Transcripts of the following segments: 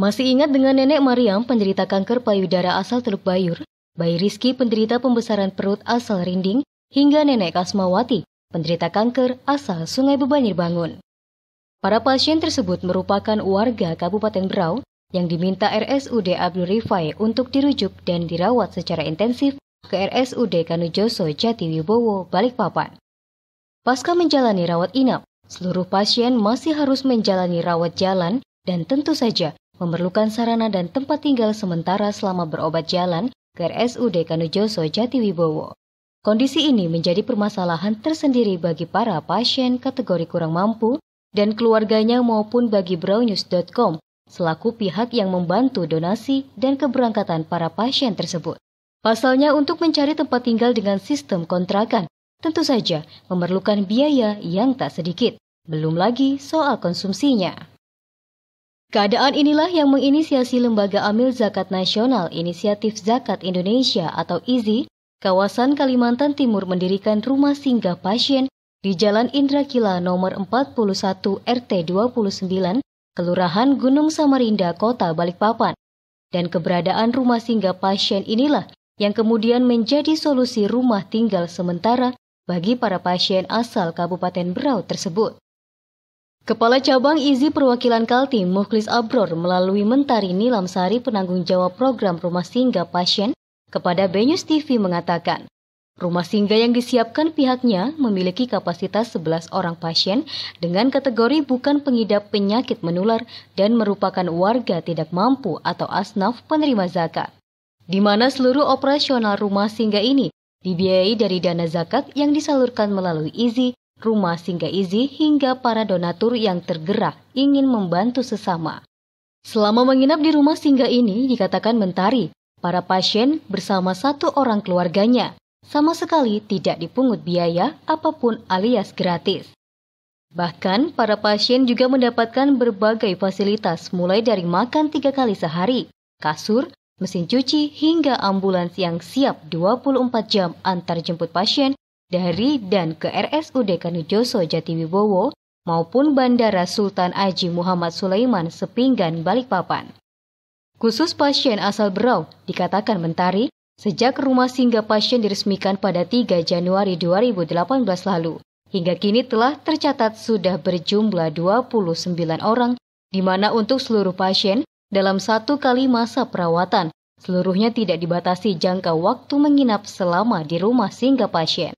Masih ingat dengan nenek Mariam penderita kanker payudara asal Teluk Bayur, bayi Rizky penderita pembesaran perut asal Rinding, hingga nenek Kasmawati, penderita kanker asal Sungai Bebanir Bangun. Para pasien tersebut merupakan warga Kabupaten Berau yang diminta RSUD Abdul Rifai untuk dirujuk dan dirawat secara intensif ke RSUD Kanujoso Jatiwibowo, Balikpapan. Pasca menjalani rawat inap, seluruh pasien masih harus menjalani rawat jalan dan tentu saja memerlukan sarana dan tempat tinggal sementara selama berobat jalan ke RSUD Kanujoso Jatiwibowo. Kondisi ini menjadi permasalahan tersendiri bagi para pasien kategori kurang mampu dan keluarganya maupun bagi brownews.com selaku pihak yang membantu donasi dan keberangkatan para pasien tersebut. Pasalnya untuk mencari tempat tinggal dengan sistem kontrakan tentu saja memerlukan biaya yang tak sedikit, belum lagi soal konsumsinya. Keadaan inilah yang menginisiasi Lembaga Amil Zakat Nasional Inisiatif Zakat Indonesia atau IZI, kawasan Kalimantan Timur mendirikan rumah singgah pasien di Jalan Indra Kila nomor 41 RT 29, Kelurahan Gunung Samarinda, Kota Balikpapan. Dan keberadaan rumah singgah pasien inilah yang kemudian menjadi solusi rumah tinggal sementara bagi para pasien asal Kabupaten Berau tersebut. Kepala Cabang Izi Perwakilan Kaltim Mukhlis Abror melalui Mentari Nilam Sari penanggung jawab program Rumah Singgah Pasien kepada Benyus TV mengatakan, rumah singgah yang disiapkan pihaknya memiliki kapasitas 11 orang pasien dengan kategori bukan pengidap penyakit menular dan merupakan warga tidak mampu atau asnaf penerima zakat. Di mana seluruh operasional rumah singgah ini dibiayai dari dana zakat yang disalurkan melalui IZI rumah singgah izi hingga para donatur yang tergerak ingin membantu sesama. Selama menginap di rumah singgah ini dikatakan mentari, para pasien bersama satu orang keluarganya sama sekali tidak dipungut biaya apapun alias gratis. Bahkan para pasien juga mendapatkan berbagai fasilitas mulai dari makan tiga kali sehari, kasur, mesin cuci hingga ambulans yang siap 24 jam antar jemput pasien dari dan ke RSUD Kanujoso Jatiwibowo maupun Bandara Sultan Aji Muhammad Sulaiman Sepinggan Balikpapan. Khusus pasien asal Berau dikatakan mentari sejak rumah singgah pasien diresmikan pada 3 Januari 2018 lalu. Hingga kini telah tercatat sudah berjumlah 29 orang, di mana untuk seluruh pasien dalam satu kali masa perawatan, seluruhnya tidak dibatasi jangka waktu menginap selama di rumah singgah pasien.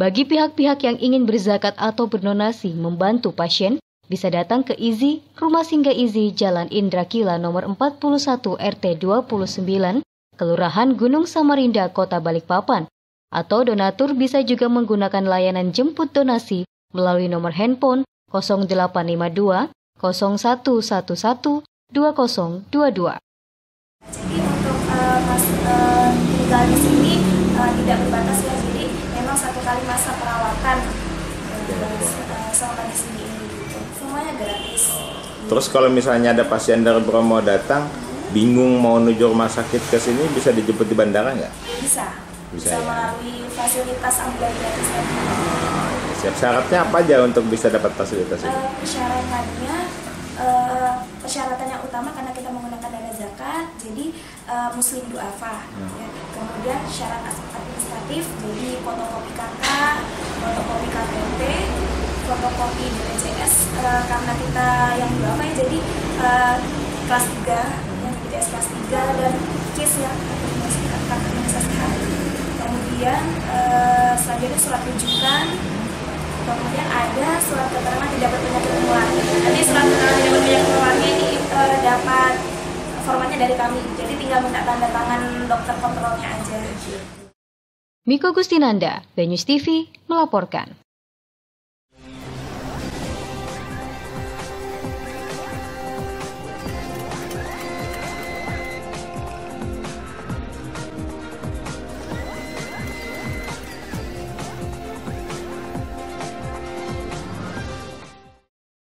Bagi pihak-pihak yang ingin berzakat atau berdonasi membantu pasien, bisa datang ke IZI, Rumah Singgah IZI Jalan Indrakila nomor 41 RT 29, Kelurahan Gunung Samarinda, Kota Balikpapan. Atau donatur bisa juga menggunakan layanan jemput donasi melalui nomor handphone 0852 0111 2022. Jadi untuk uh, mas, uh, di sini uh, tidak berbatas ya satu kali masa perawatan eh, eh, selama di sini gitu. semuanya gratis oh. terus kalau misalnya ada pasien dari Bromo datang hmm. bingung mau menuju rumah sakit ke sini bisa dijemput di bandara nggak bisa bisa, bisa ya. melalui fasilitas ambulans. gratis tadi ah, siap syaratnya apa aja untuk bisa dapat fasilitas ini uh, persyaratannya uh, persyaratannya utama karena kita menggunakan zakat jadi uh, muslim duafa hmm. ya. kemudian syarat administratif jadi fotokopi KK fotokopi KTP fotokopi BPJS uh, eh, karena kita yang duafa ya jadi uh, kelas 3 ya, yang BPJS kelas 3 dan KIS yang administratif kemudian uh, selanjutnya surat rujukan kemudian ada surat keterangan tidak berpindah pengeluaran. Nanti surat keterangan tidak berpindah pengeluarannya ini uh, formatnya dari kami. Jadi tinggal minta tanda tangan dokter kontrolnya aja. Miko Gustinanda, Benyus TV melaporkan.